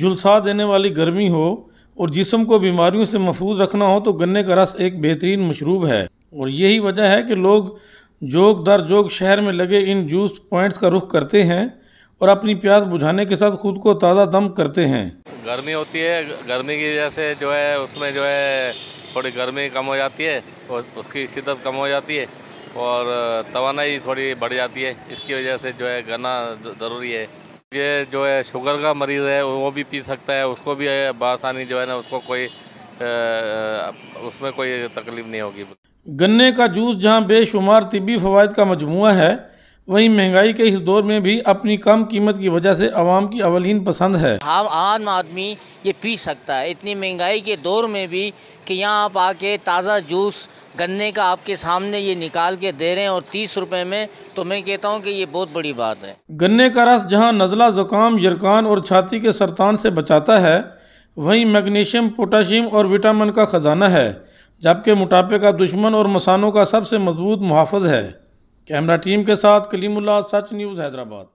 जुलसा देने वाली गर्मी हो और जिसम को बीमारियों से महफूज रखना हो तो गन्ने का रस एक बेहतरीन मशरूब है और यही वजह है कि लोग जोग दर जोग शहर में लगे इन जूस पॉइंट्स का रुख करते हैं और अपनी प्यास बुझाने के साथ खुद को ताज़ा दम करते हैं गर्मी होती है गर्मी की वजह से जो है उसमें जो है थोड़ी गर्मी कम हो जाती है और उसकी शिदत कम हो जाती है और तोानाई थोड़ी बढ़ जाती है इसकी वजह से जो है गन्ना ज़रूरी है ये जो है शुगर का मरीज़ है वो भी पी सकता है उसको भी बासानी जो है ना उसको कोई उसमें कोई तकलीफ नहीं होगी गन्ने का जूस जहाँ बेशुमार तिबी फ़वाद का मजमू है वहीं महंगाई के इस दौर में भी अपनी कम कीमत की वजह से आवाम की अवलिन पसंद है हम आम आदमी ये पी सकता है इतनी महंगाई के दौर में भी कि यहाँ आप आके ताज़ा जूस गन्ने का आपके सामने ये निकाल के दे रहे हैं और तीस रुपए में तो मैं कहता हूँ कि ये बहुत बड़ी बात है गन्ने का रस जहाँ नज़ला ज़ुकाम यरकान और छाती के सरतान से बचाता है वहीं मैग्नीशियम पोटाशियम और विटामिन का ख़जाना है जबकि मोटापे का दुश्मन और मसानों का सबसे मजबूत मुहाफ़ है कैमरा टीम के साथ कलीमुल्ला सच न्यूज़ हैदराबाद